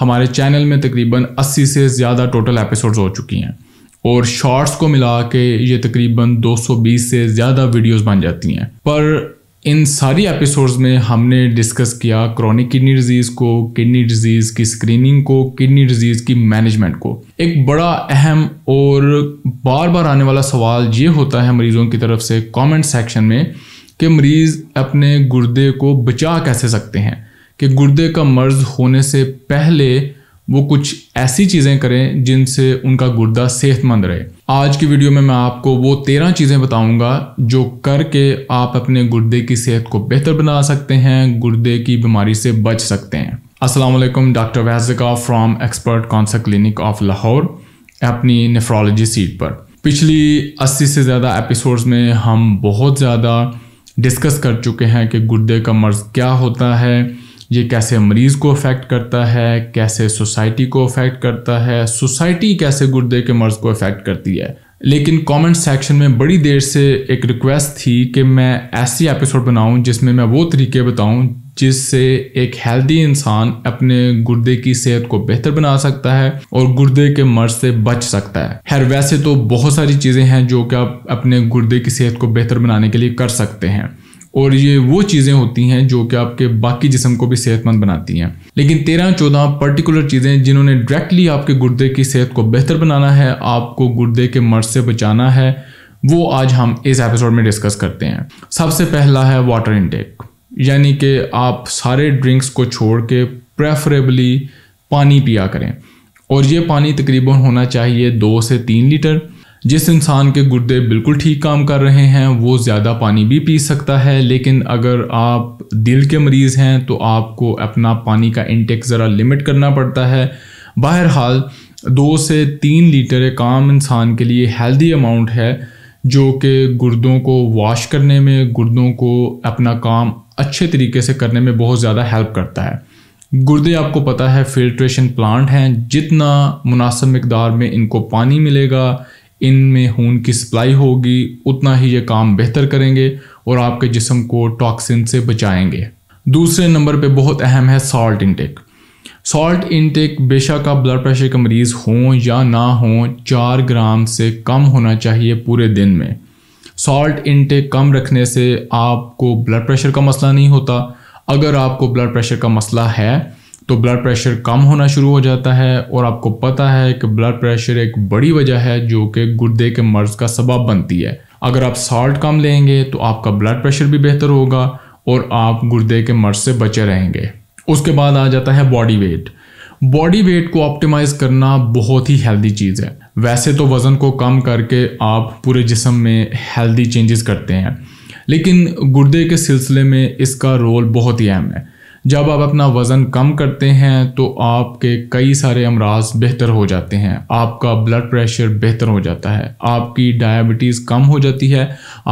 हमारे चैनल में तकरीबन 80 से ज़्यादा टोटल एपिसोड्स हो चुकी हैं और शॉर्ट्स को मिला के ये तकरीबन 220 से ज़्यादा वीडियोस बन जाती हैं पर इन सारी एपिसोड्स में हमने डिस्कस किया क्रॉनिक किडनी डिजीज़ को किडनी डिजीज़ की स्क्रीनिंग को किडनी डिजीज़ की मैनेजमेंट को एक बड़ा अहम और बार बार आने वाला सवाल ये होता है मरीज़ों की तरफ से कमेंट सेक्शन में कि मरीज़ अपने गुर्दे को बचा कैसे सकते हैं कि गुर्दे का मर्ज होने से पहले वो कुछ ऐसी चीज़ें करें जिनसे उनका गुर्दा सेहतमंद रहे आज की वीडियो में मैं आपको वो तेरह चीज़ें बताऊंगा जो करके आप अपने गुर्दे की सेहत को बेहतर बना सकते हैं गुर्दे की बीमारी से बच सकते हैं असलम डॉक्टर वैजिका फ्रॉम एक्सपर्ट कॉन्सर क्लिनिक ऑफ लाहौर अपनी नेफ्रोलॉजी सीट पर पिछली अस्सी से ज़्यादा एपिसोड्स में हम बहुत ज़्यादा डिस्कस कर चुके हैं कि गुर्दे का मर्ज़ क्या होता है ये कैसे मरीज को अफेक्ट करता है कैसे सोसाइटी को अफेक्ट करता है सोसाइटी कैसे गुर्दे के मर्ज को अफेक्ट करती है लेकिन कमेंट सेक्शन में बड़ी देर से एक रिक्वेस्ट थी कि मैं ऐसी एपिसोड बनाऊं जिसमें मैं वो तरीके बताऊं जिससे एक हेल्दी इंसान अपने गुर्दे की सेहत को बेहतर बना सकता है और गुर्दे के मर्ज से बच सकता है खैर वैसे तो बहुत सारी चीज़ें हैं जो कि आप अपने गुर्दे की सेहत को बेहतर बनाने के लिए कर सकते हैं और ये वो चीज़ें होती हैं जो कि आपके बाकी जिसम को भी सेहतमंद बनाती हैं लेकिन तेरह चौदह पर्टिकुलर चीज़ें जिन्होंने डायरेक्टली आपके गुर्दे की सेहत को बेहतर बनाना है आपको गुर्दे के मर्ज से बचाना है वो आज हम इस एपिसोड में डिस्कस करते हैं सबसे पहला है वाटर इनटेक यानी कि आप सारे ड्रिंक्स को छोड़ के प्रेफरेबली पानी पिया करें और ये पानी तकरीबन होना चाहिए दो से तीन लीटर जिस इंसान के गुर्दे बिल्कुल ठीक काम कर रहे हैं वो ज़्यादा पानी भी पी सकता है लेकिन अगर आप दिल के मरीज़ हैं तो आपको अपना पानी का इंटेक ज़रा लिमिट करना पड़ता है बहरहाल दो से तीन लीटर एक आम इंसान के लिए हेल्दी अमाउंट है जो कि गुर्दों को वॉश करने में गुर्दों को अपना काम अच्छे तरीके से करने में बहुत ज़्यादा हेल्प करता है गुर्दे आपको पता है फिल्ट्रेशन प्लांट हैं जितना मुनासिब मकदार में इनको पानी मिलेगा इन में खून की सप्लाई होगी उतना ही ये काम बेहतर करेंगे और आपके जिसम को टॉक्सिन से बचाएंगे दूसरे नंबर पे बहुत अहम है सॉल्ट इनटेक सॉल्ट इनटेक बेशक आप ब्लड प्रेशर के मरीज़ हों या ना हों चार ग्राम से कम होना चाहिए पूरे दिन में सॉल्ट इनटेक कम रखने से आपको ब्लड प्रेशर का मसला नहीं होता अगर आपको ब्लड प्रेशर का मसला है तो ब्लड प्रेशर कम होना शुरू हो जाता है और आपको पता है कि ब्लड प्रेशर एक बड़ी वजह है जो कि गुर्दे के मर्ज का सबब बनती है अगर आप सॉल्ट कम लेंगे तो आपका ब्लड प्रेशर भी बेहतर होगा और आप गुर्दे के मर्ज से बचे रहेंगे उसके बाद आ जाता है बॉडी वेट बॉडी वेट को ऑप्टिमाइज करना बहुत ही हेल्दी चीज़ है वैसे तो वज़न को कम करके आप पूरे जिसम में हेल्दी चेंजेस करते हैं लेकिन गुर्दे के सिलसिले में इसका रोल बहुत ही अहम है जब आप अपना वज़न कम करते हैं तो आपके कई सारे अमराज बेहतर हो जाते हैं आपका ब्लड प्रेशर बेहतर हो जाता है आपकी डायबिटीज़ कम हो जाती है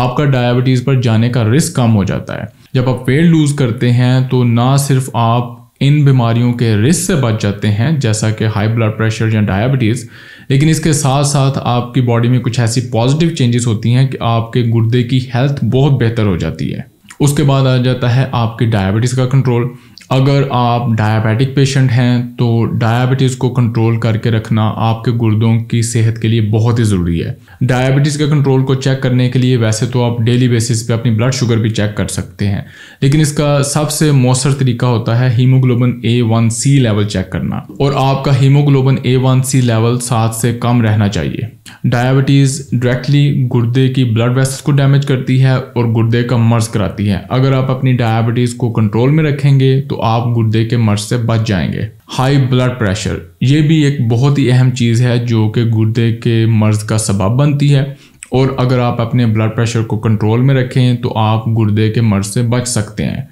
आपका डायबिटीज़ पर जाने का रिस्क कम हो जाता है जब आप वेट लूज़ करते हैं तो ना सिर्फ आप इन बीमारियों के रिस्क से बच जाते हैं जैसा कि हाई ब्लड प्रेशर या डायबिटीज़ लेकिन इसके साथ साथ आपकी बॉडी में कुछ ऐसी पॉजिटिव चेंजेस होती हैं कि आपके गुर्दे की हेल्थ बहुत बेहतर हो जाती है उसके बाद आ जाता है आपकी डायबिटीज़ का कंट्रोल अगर आप डायबिटिक पेशेंट हैं तो डायबिटीज़ को कंट्रोल करके रखना आपके गुर्दों की सेहत के लिए बहुत ही ज़रूरी है डायबिटीज़ के कंट्रोल को चेक करने के लिए वैसे तो आप डेली बेसिस पे अपनी ब्लड शुगर भी चेक कर सकते हैं लेकिन इसका सबसे मौसर तरीका होता है haemoglobin A one C level check करना और आपका haemoglobin A one C level सात से कम रहना चाहिए डायबिटीज़ डायरेक्टली गुर्दे की ब्लड वेसल्स को डैमेज करती है और गुर्दे का मर्ज कराती है अगर आप अपनी डायबिटीज़ को कंट्रोल में रखेंगे तो आप गुर्दे के मर्ज से बच जाएंगे हाई ब्लड प्रेशर ये भी एक बहुत ही अहम चीज़ है जो कि गुर्दे के मर्ज का सबब बनती है और अगर आप अपने ब्लड प्रेशर को कंट्रोल में रखें तो आप गुर्दे के मर्ज से बच सकते हैं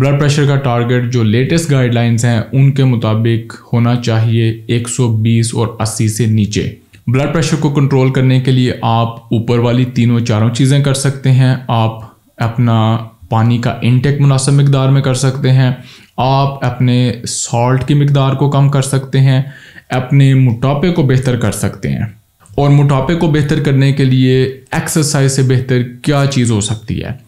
ब्लड प्रेशर का टारगेट जो लेटेस्ट गाइडलाइंस हैं उनके मुताबिक होना चाहिए 120 और 80 से नीचे ब्लड प्रेशर को कंट्रोल करने के लिए आप ऊपर वाली तीनों चारों चीज़ें कर सकते हैं आप अपना पानी का इनटेक मुनासिब मकदार में कर सकते हैं आप अपने सॉल्ट की मकदार को कम कर सकते हैं अपने मोटापे को बेहतर कर सकते हैं और मोटापे को बेहतर करने के लिए एक्सरसाइज से बेहतर क्या चीज़ हो सकती है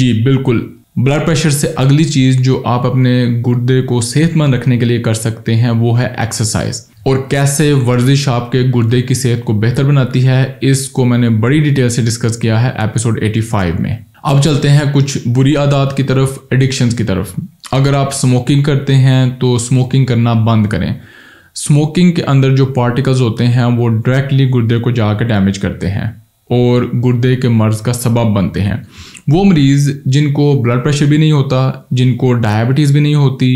जी बिल्कुल ब्लड प्रेशर से अगली चीज़ जो आप अपने गुर्दे को सेहतमंद रखने के लिए कर सकते हैं वो है एक्सरसाइज और कैसे वर्जिश आपके गुर्दे की सेहत को बेहतर बनाती है इसको मैंने बड़ी डिटेल से डिस्कस किया है एपिसोड 85 में अब चलते हैं कुछ बुरी आदत की तरफ एडिक्शन की तरफ अगर आप स्मोकिंग करते हैं तो स्मोकिंग करना बंद करें स्मोकिंग के अंदर जो पार्टिकल्स होते हैं वो डायरेक्टली गुर्दे को जाकर डैमेज करते हैं और गुर्दे के मर्ज का सबब बनते हैं वो मरीज़ जिनको ब्लड प्रेशर भी नहीं होता जिनको डायबिटीज़ भी नहीं होती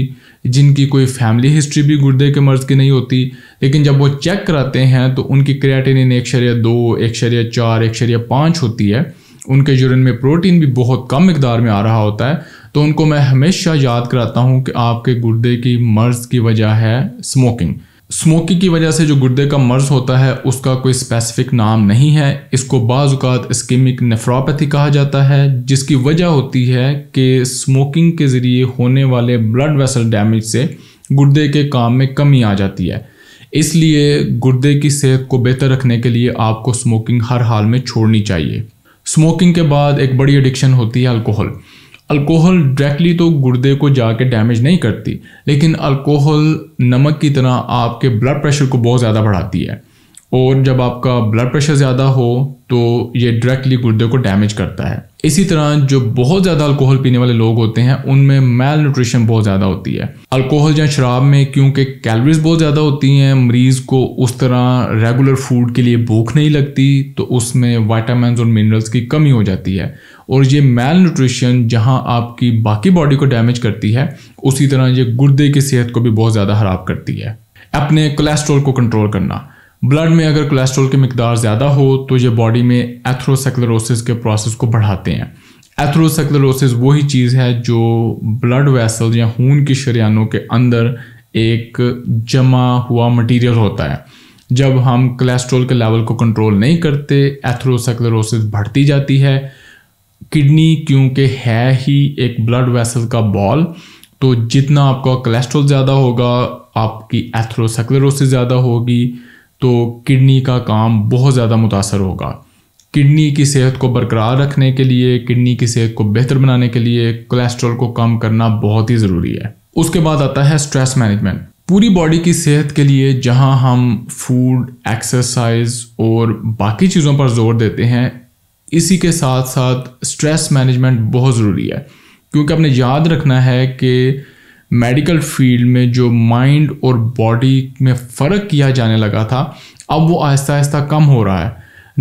जिनकी कोई फैमिली हिस्ट्री भी गुर्दे के मर्ज की नहीं होती लेकिन जब वो चेक कराते हैं तो उनकी क्रियाटिनिन एक शरिया दो एक शरिया चार एक शरिया पाँच होती है उनके यूरिन में प्रोटीन भी बहुत कम मकदार में आ रहा होता है तो उनको मैं हमेशा याद कराता हूँ कि आपके गुर्दे की मर्ज़ की वजह है स्मोकिंग स्मोकी की वजह से जो गुर्दे का मर्ज होता है उसका कोई स्पेसिफिक नाम नहीं है इसको बाज़ात स्कीमिक नेफ्रोपैथी कहा जाता है जिसकी वजह होती है कि स्मोकिंग के ज़रिए होने वाले ब्लड वेसल डैमेज से गुर्दे के काम में कमी आ जाती है इसलिए गुर्दे की सेहत को बेहतर रखने के लिए आपको स्मोकिंग हर हाल में छोड़नी चाहिए स्मोकिंग के बाद एक बड़ी एडिक्शन होती है अल्कोहल अल्कोहल डायरेक्टली तो गुर्दे को जाके डैमेज नहीं करती लेकिन अल्कोहल नमक की तरह आपके ब्लड प्रेशर को बहुत ज़्यादा बढ़ाती है और जब आपका ब्लड प्रेशर ज़्यादा हो तो ये डायरेक्टली गुर्दे को डैमेज करता है इसी तरह जो बहुत ज़्यादा अल्कोहल पीने वाले लोग होते हैं उनमें मेल न्यूट्रिशन बहुत ज़्यादा होती है अल्कोहल या शराब में क्योंकि कैलोरीज बहुत ज़्यादा होती हैं मरीज़ को उस तरह रेगुलर फूड के लिए भूख नहीं लगती तो उसमें वाइटामिन और मिनरल्स की कमी हो जाती है और ये मेल न्यूट्रिशन जहाँ आपकी बाकी बॉडी को डैमेज करती है उसी तरह ये गुर्दे की सेहत को भी बहुत ज़्यादा खराब करती है अपने कोलेस्ट्रॉल को कंट्रोल करना ब्लड में अगर कोलेस्ट्रॉल की मकदार ज़्यादा हो तो ये बॉडी में एथ्रोसेक्लरोसिस के प्रोसेस को बढ़ाते हैं एथ्रोसेक्लरोसिस वही चीज़ है जो ब्लड वेसल या खून की शरियानों के अंदर एक जमा हुआ मटेरियल होता है जब हम कोलेस्ट्रॉल के लेवल को कंट्रोल नहीं करते एथ्रोसेक्लरोसिस बढ़ती जाती है किडनी क्योंकि है ही एक ब्लड वेसल का बॉल तो जितना आपका कोलेस्ट्रॉल ज़्यादा होगा आपकी एथ्रोसेक्लरोसिस ज़्यादा होगी तो किडनी का काम बहुत ज़्यादा मुतासर होगा किडनी की सेहत को बरकरार रखने के लिए किडनी की सेहत को बेहतर बनाने के लिए कोलेस्ट्रॉल को कम करना बहुत ही ज़रूरी है उसके बाद आता है स्ट्रेस मैनेजमेंट पूरी बॉडी की सेहत के लिए जहां हम फूड एक्सरसाइज और बाकी चीज़ों पर जोर देते हैं इसी के साथ साथ स्ट्रेस मैनेजमेंट बहुत ज़रूरी है क्योंकि आपने याद रखना है कि मेडिकल फील्ड में जो माइंड और बॉडी में फ़र्क किया जाने लगा था अब वो आहिस्ता आहिस्ता कम हो रहा है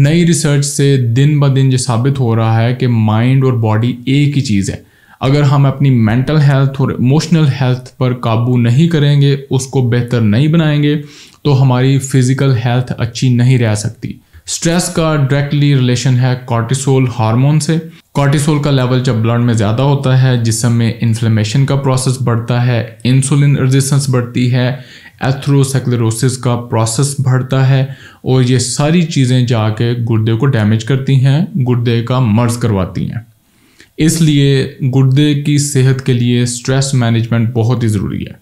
नई रिसर्च से दिन ब दिन ये साबित हो रहा है कि माइंड और बॉडी एक ही चीज़ है अगर हम अपनी मेंटल हेल्थ और इमोशनल हेल्थ पर काबू नहीं करेंगे उसको बेहतर नहीं बनाएंगे तो हमारी फ़िज़िकल हेल्थ अच्छी नहीं रह सकती स्ट्रेस का डायरेक्टली रिलेशन है कॉर्टिसोल हार्मोन से कॉर्टिसोल का लेवल जब ब्लड में ज़्यादा होता है जिसम में इन्फ्लेमेशन का प्रोसेस बढ़ता है इंसुलिन रेजिस्टेंस बढ़ती है एथ्रोसेक्लेरोसिस का प्रोसेस बढ़ता है और ये सारी चीज़ें जाके गुर्दे को डैमेज करती हैं गुर्दे का मर्ज करवाती हैं इसलिए गुर्दे की सेहत के लिए स्ट्रेस मैनेजमेंट बहुत ही ज़रूरी है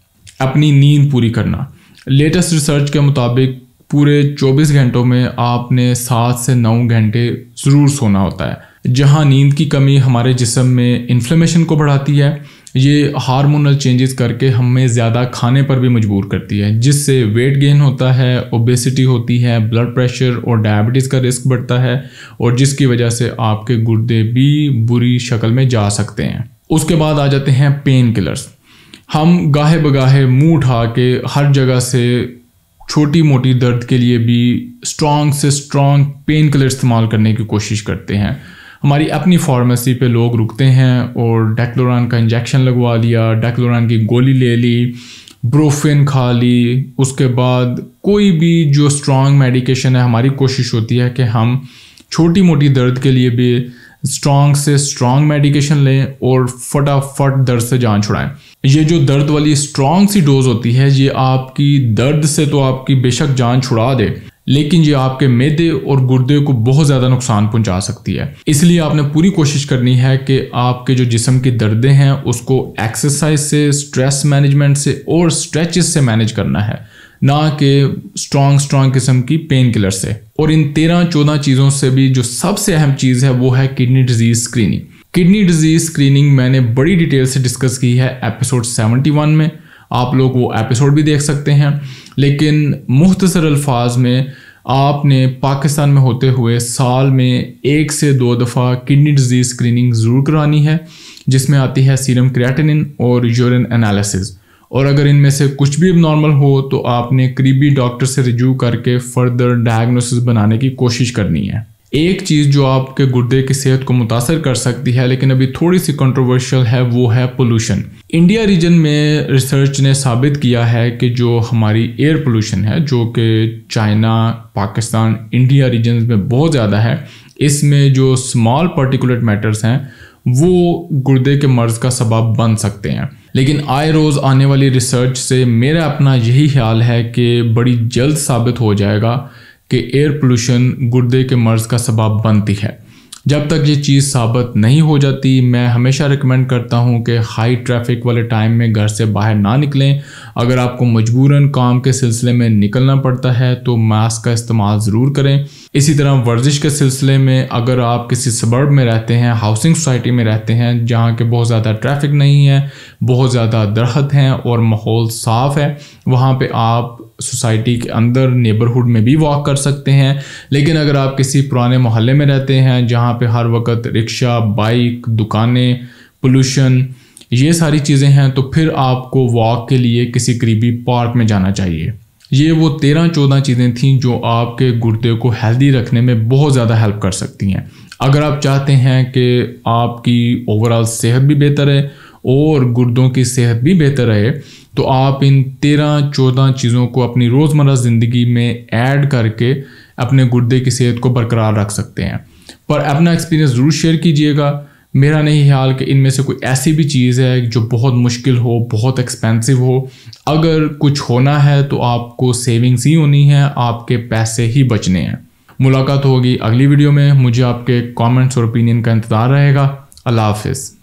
अपनी नींद पूरी करना लेटेस्ट रिसर्च के मुताबिक पूरे 24 घंटों में आपने सात से नौ घंटे ज़रूर सोना होता है जहाँ नींद की कमी हमारे जिसम में इन्फ्लेमेशन को बढ़ाती है ये हार्मोनल चेंजेस करके हमें ज़्यादा खाने पर भी मजबूर करती है जिससे वेट गेन होता है ओबेसिटी होती है ब्लड प्रेशर और डायबिटीज़ का रिस्क बढ़ता है और जिसकी वजह से आपके गुर्दे भी बुरी शक्ल में जा सकते हैं उसके बाद आ जाते हैं पेन किलर्स हम गाहे बगाहे मुंह उठा के हर जगह से छोटी मोटी दर्द के लिए भी स्ट्रॉन्ग से स्ट्रॉन्ग पेन किलर इस्तेमाल करने की कोशिश करते हैं हमारी अपनी फार्मेसी पे लोग रुकते हैं और डेक्लोरान का इंजेक्शन लगवा लिया डेक्लोरान की गोली ले ली ब्रोफिन खा ली उसके बाद कोई भी जो स्ट्रॉन्ग मेडिकेशन है हमारी कोशिश होती है कि हम छोटी मोटी दर्द के लिए भी स्ट्रॉन्ग से स्ट्रॉन्ग मेडिकेशन लें और फटाफट दर्द से जान छुड़ाएं ये जो दर्द वाली स्ट्रॉन्ग सी डोज होती है ये आपकी दर्द से तो आपकी बेशक जान छुड़ा दे लेकिन ये आपके मैदे और गुर्दे को बहुत ज़्यादा नुकसान पहुंचा सकती है इसलिए आपने पूरी कोशिश करनी है कि आपके जो जिसम की दर्दें हैं उसको एक्सरसाइज से स्ट्रेस मैनेजमेंट से और स्ट्रेचेस से मैनेज करना है ना कि स्ट्रॉन्ग स्ट्रॉन्ग किस्म की पेन किलर से और इन तेरह चौदह चीज़ों से भी जो सबसे अहम चीज़ है वो है kidney disease screening kidney disease screening मैंने बड़ी डिटेल से डिस्कस की है एपिसोड 71 में आप लोग वो एपिसोड भी देख सकते हैं लेकिन मुख्तसर अल्फाज में आपने पाकिस्तान में होते हुए साल में एक से दो दफ़ा किडनी डिजीज़ स्क्रीनिंग ज़रूर करानी है जिसमें आती है सीरम क्रिएटिनिन और यूरिन एनालिसिस और अगर इनमें से कुछ भी नॉर्मल हो तो आपने करीबी डॉक्टर से रिज्यू करके फर्दर डायग्नोसिस बनाने की कोशिश करनी है एक चीज़ जो आपके गुर्दे की सेहत को मुतासर कर सकती है लेकिन अभी थोड़ी सी कंट्रोवर्शियल है वो है पोल्यूशन इंडिया रीजन में रिसर्च ने साबित किया है कि जो हमारी एयर पोल्यूशन है जो कि चाइना पाकिस्तान इंडिया रीजन में बहुत ज़्यादा है इसमें जो स्मॉल पर्टिकुलर मैटर्स हैं वो गुर्दे के मर्ज़ का सबब बन सकते हैं लेकिन आए रोज़ आने वाली रिसर्च से मेरा अपना यही ख्याल है कि बड़ी जल्द साबित हो जाएगा कि एयर पोल्यूशन गुर्दे के मर्ज़ का सबाब बनती है जब तक ये चीज़ साबित नहीं हो जाती मैं हमेशा रिकमेंड करता हूँ कि हाई ट्रैफिक वाले टाइम में घर से बाहर ना निकलें अगर आपको मजबूरन काम के सिलसिले में निकलना पड़ता है तो मास्क का इस्तेमाल ज़रूर करें इसी तरह वर्जिश के सिलसिले में अगर आप किसी सबर्ब में रहते हैं हाउसिंग सोसाइटी में रहते हैं जहाँ के बहुत ज़्यादा ट्रैफिक नहीं है बहुत ज़्यादा दरख्त हैं और माहौल साफ़ है वहाँ पर आप सोसाइटी के अंदर नेबरहुड में भी वॉक कर सकते हैं लेकिन अगर आप किसी पुराने मोहल्ले में रहते हैं जहाँ पे हर वक्त रिक्शा बाइक दुकानें पोल्यूशन ये सारी चीज़ें हैं तो फिर आपको वॉक के लिए किसी करीबी पार्क में जाना चाहिए ये वो तेरह चौदह चीज़ें थीं जो आपके गुर्दे को हेल्दी रखने में बहुत ज़्यादा हेल्प कर सकती हैं अगर आप चाहते हैं कि आपकी ओवरऑल सेहत भी बेहतर है और गुर्दों की सेहत भी बेहतर रहे तो आप इन तेरह चौदह चीज़ों को अपनी रोज़मर्रा ज़िंदगी में ऐड करके अपने गुर्दे की सेहत को बरकरार रख सकते हैं पर अपना एक्सपीरियंस ज़रूर शेयर कीजिएगा मेरा नहीं ख्याल कि इनमें से कोई ऐसी भी चीज़ है जो बहुत मुश्किल हो बहुत एक्सपेंसिव हो अगर कुछ होना है तो आपको सेविंग्स ही होनी है आपके पैसे ही बचने हैं मुलाकात होगी अगली वीडियो में मुझे आपके कमेंट्स और ओपिनियन का इंतज़ार रहेगा अल्लाह हाफिज़